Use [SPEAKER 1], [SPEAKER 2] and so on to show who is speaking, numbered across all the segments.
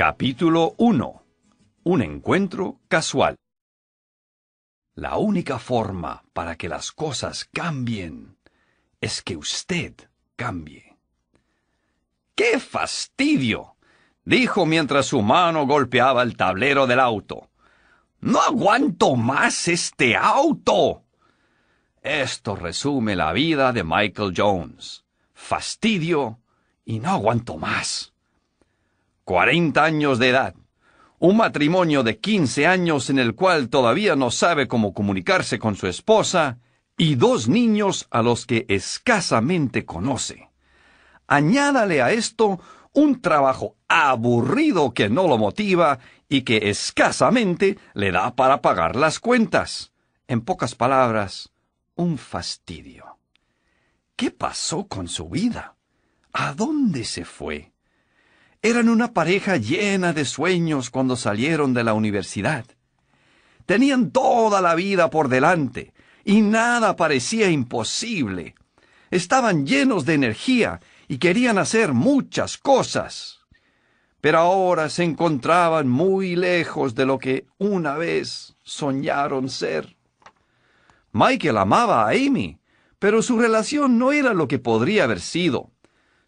[SPEAKER 1] Capítulo 1. Un encuentro casual. La única forma para que las cosas cambien es que usted cambie. ¡Qué fastidio! dijo mientras su mano golpeaba el tablero del auto. No aguanto más este auto. Esto resume la vida de Michael Jones. Fastidio y no aguanto más cuarenta años de edad. Un matrimonio de quince años en el cual todavía no sabe cómo comunicarse con su esposa y dos niños a los que escasamente conoce. Añádale a esto un trabajo aburrido que no lo motiva y que escasamente le da para pagar las cuentas. En pocas palabras, un fastidio. ¿Qué pasó con su vida? ¿A dónde se fue? Eran una pareja llena de sueños cuando salieron de la universidad. Tenían toda la vida por delante y nada parecía imposible. Estaban llenos de energía y querían hacer muchas cosas. Pero ahora se encontraban muy lejos de lo que una vez soñaron ser. Michael amaba a Amy, pero su relación no era lo que podría haber sido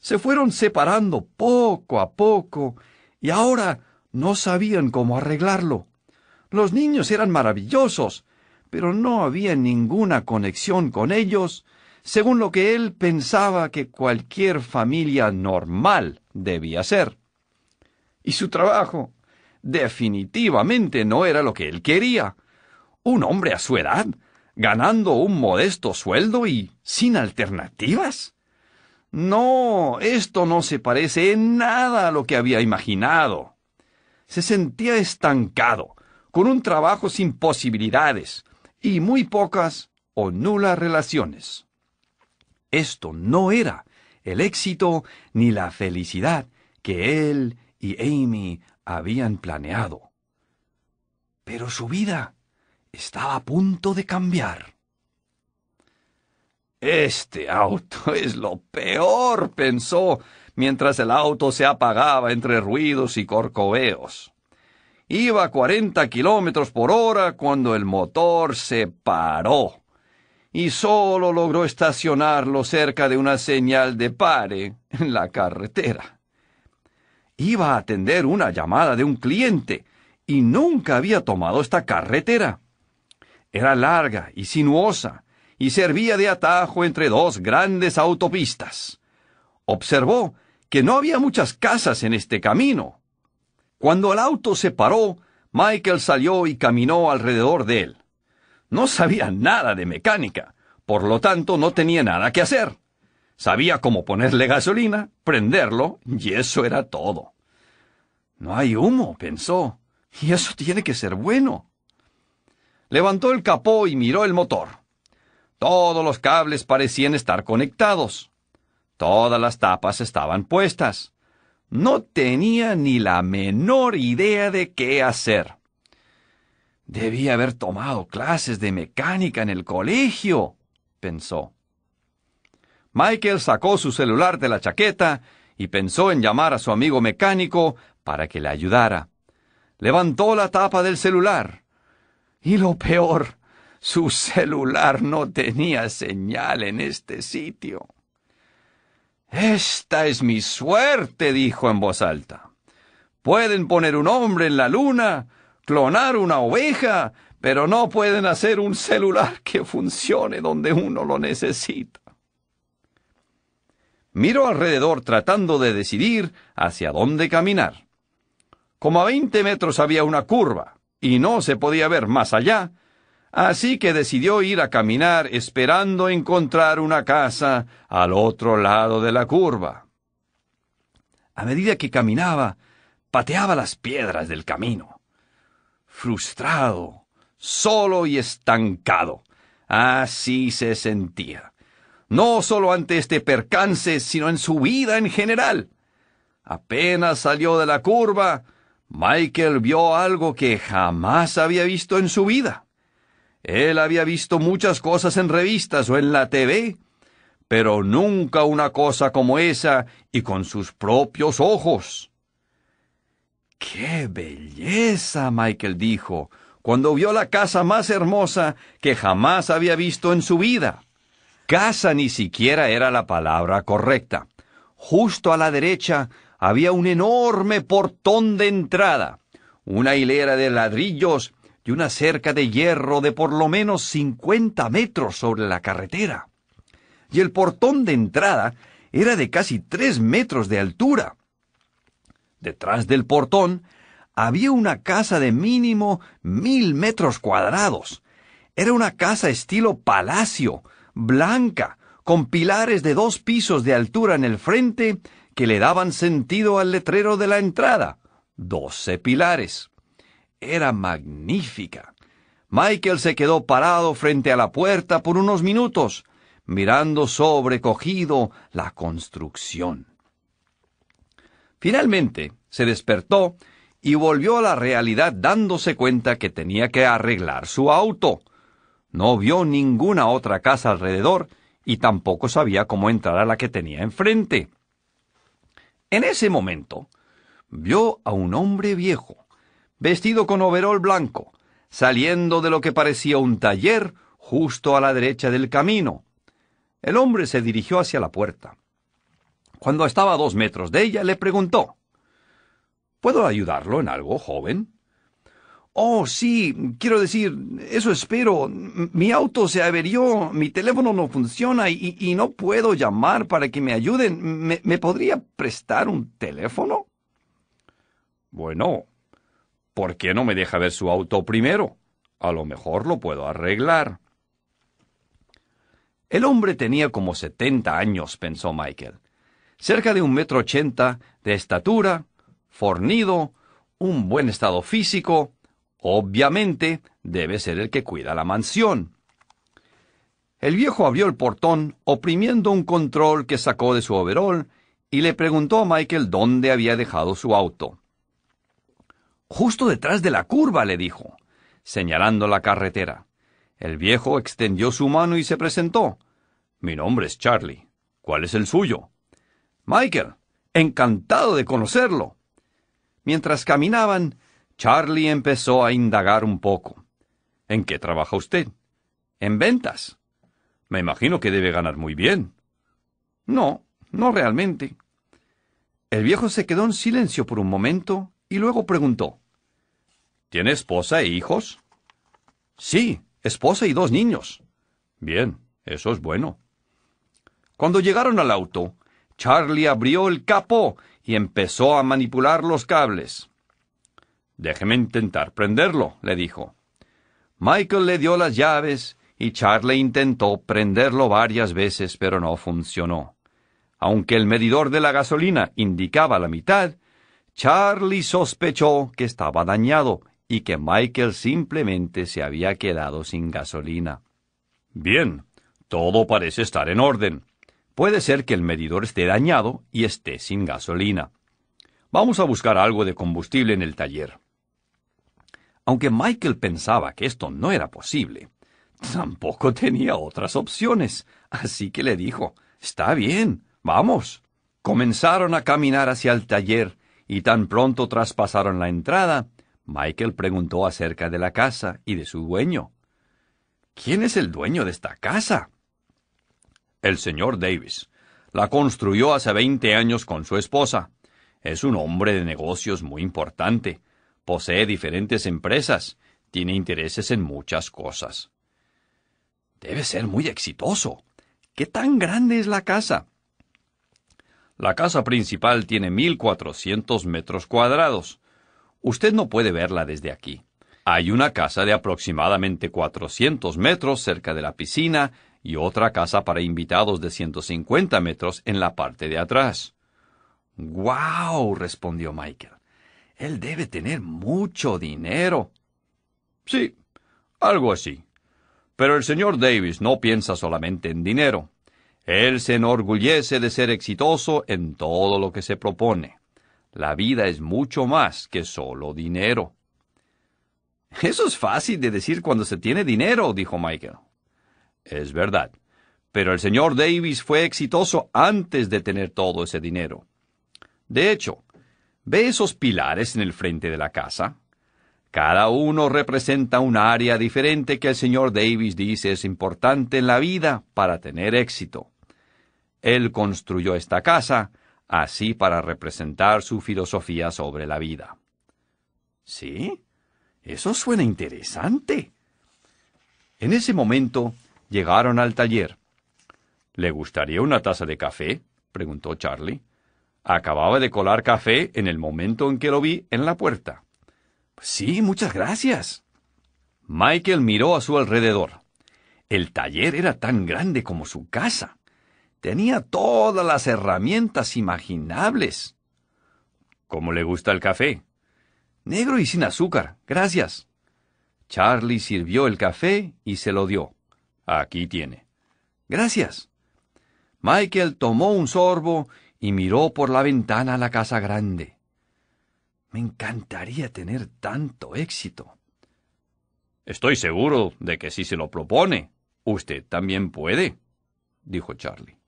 [SPEAKER 1] se fueron separando poco a poco y ahora no sabían cómo arreglarlo. Los niños eran maravillosos, pero no había ninguna conexión con ellos, según lo que él pensaba que cualquier familia normal debía ser. Y su trabajo definitivamente no era lo que él quería. Un hombre a su edad, ganando un modesto sueldo y sin alternativas. No, esto no se parece en nada a lo que había imaginado. Se sentía estancado, con un trabajo sin posibilidades y muy pocas o nulas relaciones. Esto no era el éxito ni la felicidad que él y Amy habían planeado. Pero su vida estaba a punto de cambiar. Este auto es lo peor, pensó, mientras el auto se apagaba entre ruidos y corcoveos. Iba a 40 kilómetros por hora cuando el motor se paró y solo logró estacionarlo cerca de una señal de pare en la carretera. Iba a atender una llamada de un cliente y nunca había tomado esta carretera. Era larga y sinuosa y servía de atajo entre dos grandes autopistas. Observó que no había muchas casas en este camino. Cuando el auto se paró, Michael salió y caminó alrededor de él. No sabía nada de mecánica, por lo tanto no tenía nada que hacer. Sabía cómo ponerle gasolina, prenderlo, y eso era todo. No hay humo, pensó, y eso tiene que ser bueno. Levantó el capó y miró el motor. Todos los cables parecían estar conectados. Todas las tapas estaban puestas. No tenía ni la menor idea de qué hacer. Debía haber tomado clases de mecánica en el colegio, pensó. Michael sacó su celular de la chaqueta y pensó en llamar a su amigo mecánico para que le ayudara. Levantó la tapa del celular. Y lo peor, su celular no tenía señal en este sitio. Esta es mi suerte, dijo en voz alta. Pueden poner un hombre en la luna, clonar una oveja, pero no pueden hacer un celular que funcione donde uno lo necesita. Miró alrededor tratando de decidir hacia dónde caminar. Como a veinte metros había una curva, y no se podía ver más allá, Así que decidió ir a caminar esperando encontrar una casa al otro lado de la curva. A medida que caminaba, pateaba las piedras del camino. Frustrado, solo y estancado. Así se sentía. No solo ante este percance, sino en su vida en general. Apenas salió de la curva, Michael vio algo que jamás había visto en su vida. Él había visto muchas cosas en revistas o en la TV, pero nunca una cosa como esa y con sus propios ojos. ¡Qué belleza! Michael dijo, cuando vio la casa más hermosa que jamás había visto en su vida. Casa ni siquiera era la palabra correcta. Justo a la derecha había un enorme portón de entrada, una hilera de ladrillos una cerca de hierro de por lo menos cincuenta metros sobre la carretera. Y el portón de entrada era de casi tres metros de altura. Detrás del portón había una casa de mínimo mil metros cuadrados. Era una casa estilo palacio, blanca, con pilares de dos pisos de altura en el frente que le daban sentido al letrero de la entrada. Doce pilares era magnífica. Michael se quedó parado frente a la puerta por unos minutos, mirando sobrecogido la construcción. Finalmente se despertó y volvió a la realidad dándose cuenta que tenía que arreglar su auto. No vio ninguna otra casa alrededor y tampoco sabía cómo entrar a la que tenía enfrente. En ese momento, vio a un hombre viejo, vestido con overol blanco, saliendo de lo que parecía un taller justo a la derecha del camino. El hombre se dirigió hacia la puerta. Cuando estaba a dos metros de ella, le preguntó ¿Puedo ayudarlo en algo, joven? Oh, sí, quiero decir, eso espero. Mi auto se averió, mi teléfono no funciona y, no puedo llamar para que me ayuden. ¿Me podría prestar un teléfono? Bueno, ¿por qué no me deja ver su auto primero? A lo mejor lo puedo arreglar. El hombre tenía como setenta años, pensó Michael. Cerca de un metro ochenta, de estatura, fornido, un buen estado físico, obviamente debe ser el que cuida la mansión. El viejo abrió el portón, oprimiendo un control que sacó de su overol, y le preguntó a Michael dónde había dejado su auto. Justo detrás de la curva, le dijo, señalando la carretera. El viejo extendió su mano y se presentó. Mi nombre es Charlie. ¿Cuál es el suyo? Michael. Encantado de conocerlo. Mientras caminaban, Charlie empezó a indagar un poco. ¿En qué trabaja usted? En ventas. Me imagino que debe ganar muy bien. No, no realmente. El viejo se quedó en silencio por un momento y luego preguntó. ¿Tiene esposa e hijos? Sí, esposa y dos niños. Bien, eso es bueno. Cuando llegaron al auto, Charlie abrió el capó y empezó a manipular los cables. Déjeme intentar prenderlo, le dijo. Michael le dio las llaves y Charlie intentó prenderlo varias veces, pero no funcionó. Aunque el medidor de la gasolina indicaba la mitad, Charlie sospechó que estaba dañado y que Michael simplemente se había quedado sin gasolina. Bien, todo parece estar en orden. Puede ser que el medidor esté dañado y esté sin gasolina. Vamos a buscar algo de combustible en el taller. Aunque Michael pensaba que esto no era posible, tampoco tenía otras opciones, así que le dijo, Está bien, vamos. Comenzaron a caminar hacia el taller y tan pronto traspasaron la entrada, Michael preguntó acerca de la casa y de su dueño. ¿Quién es el dueño de esta casa? El señor Davis. La construyó hace veinte años con su esposa. Es un hombre de negocios muy importante. Posee diferentes empresas. Tiene intereses en muchas cosas. Debe ser muy exitoso. ¿Qué tan grande es la casa? La casa principal tiene mil cuatrocientos metros cuadrados. Usted no puede verla desde aquí. Hay una casa de aproximadamente cuatrocientos metros cerca de la piscina y otra casa para invitados de ciento cincuenta metros en la parte de atrás. ¡Guau! respondió Michael. Él debe tener mucho dinero. Sí, algo así. Pero el señor Davis no piensa solamente en dinero. Él se enorgullece de ser exitoso en todo lo que se propone. La vida es mucho más que solo dinero. Eso es fácil de decir cuando se tiene dinero, dijo Michael. Es verdad. Pero el señor Davis fue exitoso antes de tener todo ese dinero. De hecho, ¿ve esos pilares en el frente de la casa? Cada uno representa un área diferente que el señor Davis dice es importante en la vida para tener éxito. Él construyó esta casa así para representar su filosofía sobre la vida. Sí, eso suena interesante. En ese momento llegaron al taller. ¿Le gustaría una taza de café? preguntó Charlie. Acababa de colar café en el momento en que lo vi en la puerta. Sí, muchas gracias. Michael miró a su alrededor. El taller era tan grande como su casa. Tenía todas las herramientas imaginables. ¿Cómo le gusta el café? Negro y sin azúcar, gracias. Charlie sirvió el café y se lo dio. Aquí tiene. Gracias. Michael tomó un sorbo y miró por la ventana a la casa grande. Me encantaría tener tanto éxito. Estoy seguro de que si se lo propone, usted también puede, dijo Charlie.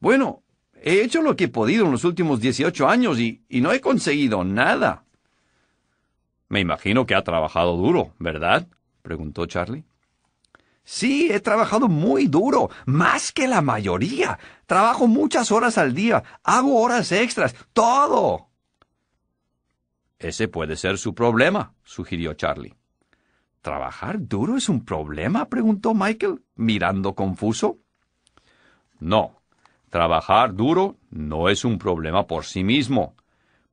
[SPEAKER 1] Bueno, he hecho lo que he podido en los últimos dieciocho años y, y no he conseguido nada. Me imagino que ha trabajado duro, ¿verdad? preguntó Charlie. Sí, he trabajado muy duro, más que la mayoría. Trabajo muchas horas al día, hago horas extras, todo. Ese puede ser su problema, sugirió Charlie. ¿Trabajar duro es un problema? preguntó Michael, mirando confuso. No, Trabajar duro no es un problema por sí mismo,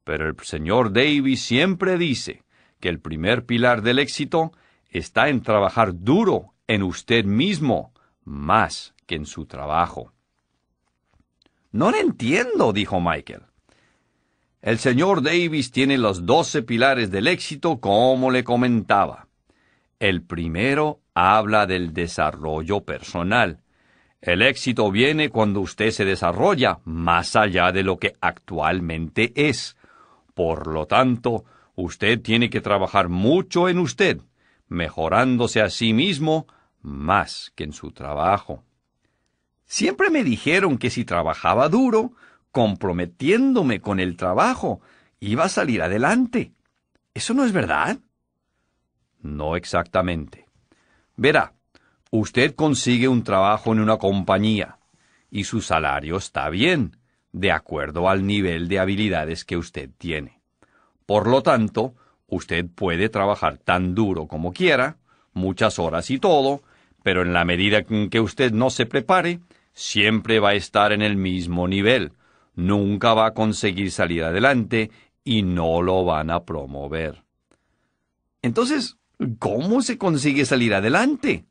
[SPEAKER 1] pero el señor Davis siempre dice que el primer pilar del éxito está en trabajar duro en usted mismo más que en su trabajo. No lo entiendo, dijo Michael. El señor Davis tiene los doce pilares del éxito, como le comentaba. El primero habla del desarrollo personal, el éxito viene cuando usted se desarrolla más allá de lo que actualmente es. Por lo tanto, usted tiene que trabajar mucho en usted, mejorándose a sí mismo más que en su trabajo. Siempre me dijeron que si trabajaba duro, comprometiéndome con el trabajo, iba a salir adelante. ¿Eso no es verdad? No exactamente. Verá, Usted consigue un trabajo en una compañía y su salario está bien, de acuerdo al nivel de habilidades que usted tiene. Por lo tanto, usted puede trabajar tan duro como quiera, muchas horas y todo, pero en la medida en que usted no se prepare, siempre va a estar en el mismo nivel, nunca va a conseguir salir adelante y no lo van a promover. Entonces, ¿cómo se consigue salir adelante?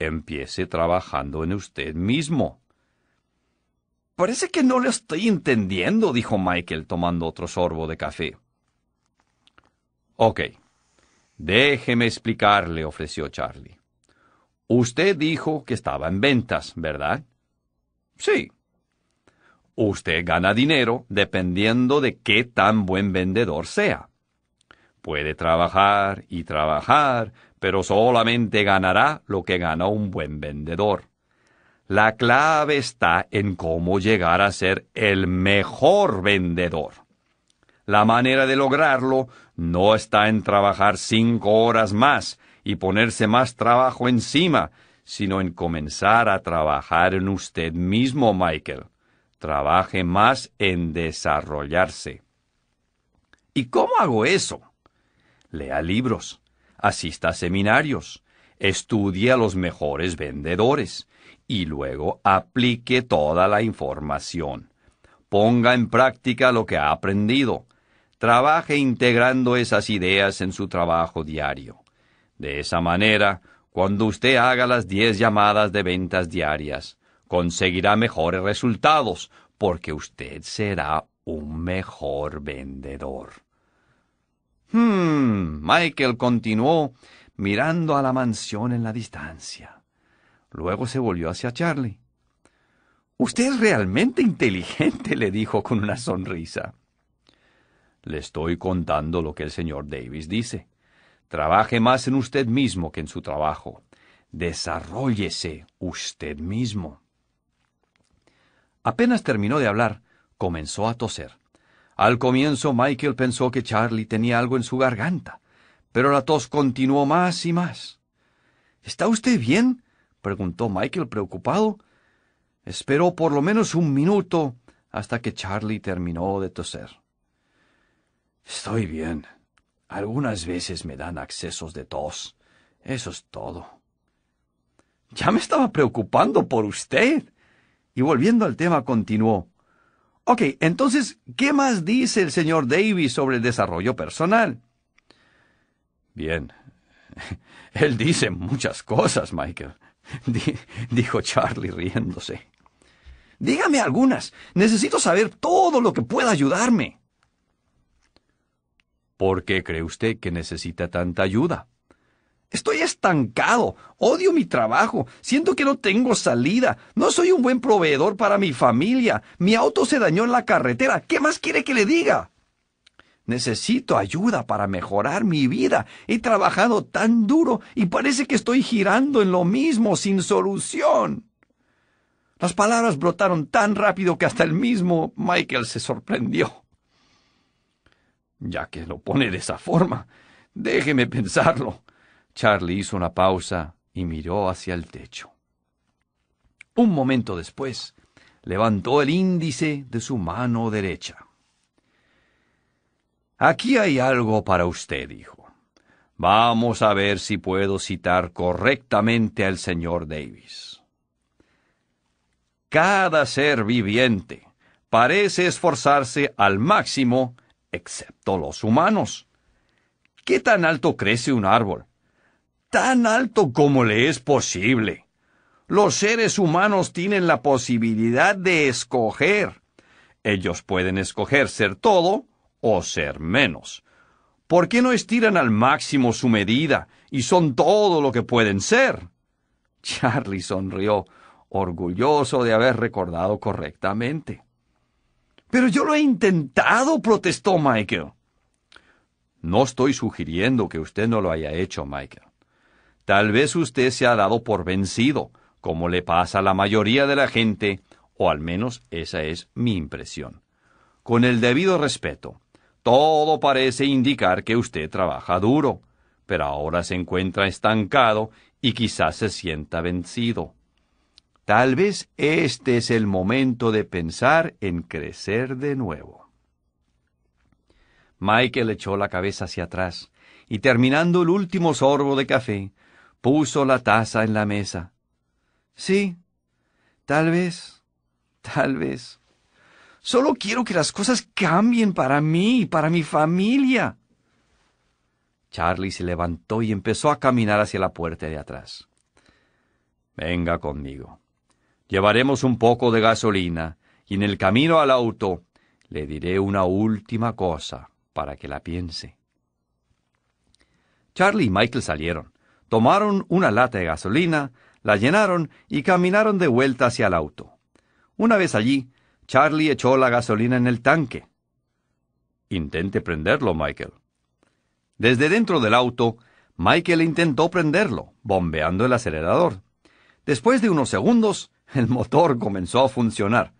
[SPEAKER 1] Empiece trabajando en usted mismo. Parece que no lo estoy entendiendo, dijo Michael tomando otro sorbo de café. Ok. Déjeme explicarle, ofreció Charlie. Usted dijo que estaba en ventas, ¿verdad? Sí. Usted gana dinero dependiendo de qué tan buen vendedor sea. Puede trabajar y trabajar pero solamente ganará lo que gana un buen vendedor. La clave está en cómo llegar a ser el mejor vendedor. La manera de lograrlo no está en trabajar cinco horas más y ponerse más trabajo encima, sino en comenzar a trabajar en usted mismo, Michael. Trabaje más en desarrollarse. ¿Y cómo hago eso? Lea libros, asista a seminarios, estudie a los mejores vendedores y luego aplique toda la información. Ponga en práctica lo que ha aprendido. Trabaje integrando esas ideas en su trabajo diario. De esa manera, cuando usted haga las diez llamadas de ventas diarias, conseguirá mejores resultados porque usted será un mejor vendedor. Hmm, Michael continuó mirando a la mansión en la distancia. Luego se volvió hacia Charlie. Usted es realmente inteligente, le dijo con una sonrisa. Le estoy contando lo que el señor Davis dice. Trabaje más en usted mismo que en su trabajo. Desarrollese usted mismo. Apenas terminó de hablar, comenzó a toser. Al comienzo Michael pensó que Charlie tenía algo en su garganta, pero la tos continuó más y más. ¿Está usted bien? preguntó Michael preocupado. Esperó por lo menos un minuto hasta que Charlie terminó de toser. Estoy bien. Algunas veces me dan accesos de tos. Eso es todo. Ya me estaba preocupando por usted. Y volviendo al tema continuó. Ok, entonces, ¿qué más dice el señor Davis sobre el desarrollo personal? Bien, él dice muchas cosas, Michael, dijo Charlie riéndose. Dígame algunas. Necesito saber todo lo que pueda ayudarme. ¿Por qué cree usted que necesita tanta ayuda? Estoy estancado, odio mi trabajo, siento que no tengo salida, no soy un buen proveedor para mi familia, mi auto se dañó en la carretera, ¿qué más quiere que le diga? Necesito ayuda para mejorar mi vida. He trabajado tan duro y parece que estoy girando en lo mismo sin solución. Las palabras brotaron tan rápido que hasta el mismo Michael se sorprendió. Ya que lo pone de esa forma, déjeme pensarlo. Charlie hizo una pausa y miró hacia el techo. Un momento después, levantó el índice de su mano derecha. Aquí hay algo para usted, dijo. Vamos a ver si puedo citar correctamente al señor Davis. Cada ser viviente parece esforzarse al máximo, excepto los humanos. ¿Qué tan alto crece un árbol? tan alto como le es posible. Los seres humanos tienen la posibilidad de escoger. Ellos pueden escoger ser todo o ser menos. ¿Por qué no estiran al máximo su medida y son todo lo que pueden ser? Charlie sonrió, orgulloso de haber recordado correctamente. Pero yo lo he intentado, protestó Michael. No estoy sugiriendo que usted no lo haya hecho, Michael. Tal vez usted se ha dado por vencido, como le pasa a la mayoría de la gente, o al menos esa es mi impresión. Con el debido respeto, todo parece indicar que usted trabaja duro, pero ahora se encuentra estancado y quizás se sienta vencido. Tal vez este es el momento de pensar en crecer de nuevo. Michael echó la cabeza hacia atrás y terminando el último sorbo de café, puso la taza en la mesa. Sí, tal vez, tal vez. Solo quiero que las cosas cambien para mí, y para mi familia. Charlie se levantó y empezó a caminar hacia la puerta de atrás. Venga conmigo. Llevaremos un poco de gasolina y en el camino al auto le diré una última cosa para que la piense. Charlie y Michael salieron. Tomaron una lata de gasolina, la llenaron y caminaron de vuelta hacia el auto. Una vez allí, Charlie echó la gasolina en el tanque. Intente prenderlo, Michael. Desde dentro del auto, Michael intentó prenderlo, bombeando el acelerador. Después de unos segundos, el motor comenzó a funcionar.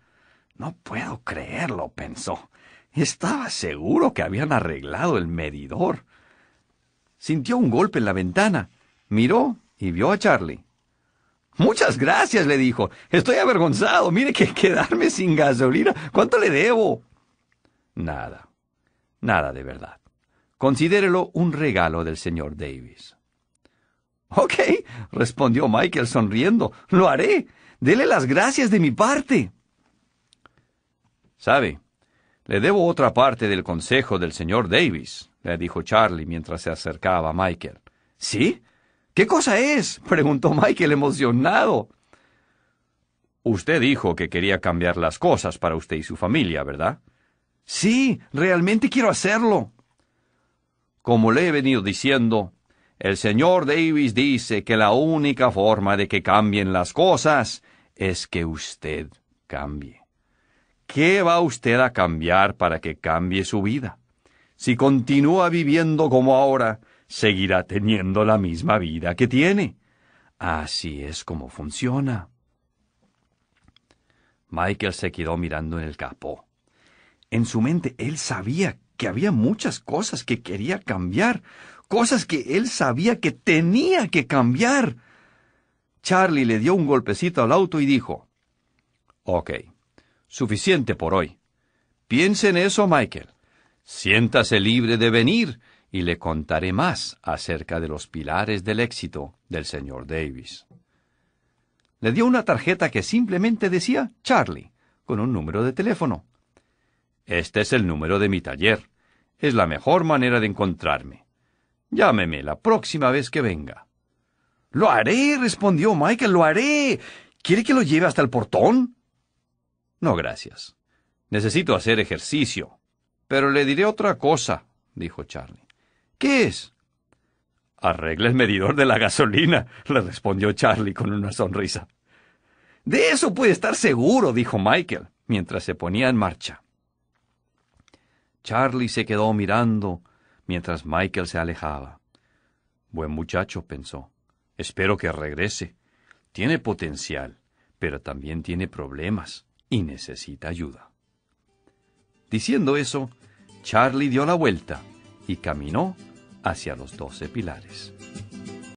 [SPEAKER 1] No puedo creerlo, pensó. Estaba seguro que habían arreglado el medidor. Sintió un golpe en la ventana. Miró y vio a Charlie. Muchas gracias, le dijo. Estoy avergonzado. Mire que quedarme sin gasolina. ¿Cuánto le debo? Nada. Nada de verdad. Considérelo un regalo del señor Davis. Ok, respondió Michael sonriendo. Lo haré. Dele las gracias de mi parte. Sabe, le debo otra parte del consejo del señor Davis, le dijo Charlie mientras se acercaba a Michael. ¿Sí? ¿Qué cosa es? preguntó Michael emocionado. Usted dijo que quería cambiar las cosas para usted y su familia, ¿verdad? Sí, realmente quiero hacerlo. Como le he venido diciendo, el señor Davis dice que la única forma de que cambien las cosas es que usted cambie. ¿Qué va usted a cambiar para que cambie su vida? Si continúa viviendo como ahora, seguirá teniendo la misma vida que tiene. Así es como funciona. Michael se quedó mirando en el capó. En su mente él sabía que había muchas cosas que quería cambiar, cosas que él sabía que tenía que cambiar. Charlie le dio un golpecito al auto y dijo, Ok, suficiente por hoy. Piense en eso, Michael. Siéntase libre de venir y le contaré más acerca de los pilares del éxito del señor Davis. Le dio una tarjeta que simplemente decía Charlie, con un número de teléfono. Este es el número de mi taller. Es la mejor manera de encontrarme. Llámeme la próxima vez que venga. Lo haré, respondió Michael, lo haré. ¿Quiere que lo lleve hasta el portón? No, gracias. Necesito hacer ejercicio. Pero le diré otra cosa, dijo Charlie. ¿Qué es? Arregla el medidor de la gasolina, le respondió Charlie con una sonrisa. De eso puede estar seguro, dijo Michael, mientras se ponía en marcha. Charlie se quedó mirando mientras Michael se alejaba. Buen muchacho, pensó. Espero que regrese. Tiene potencial, pero también tiene problemas y necesita ayuda. Diciendo eso, Charlie dio la vuelta y caminó hacia los doce pilares.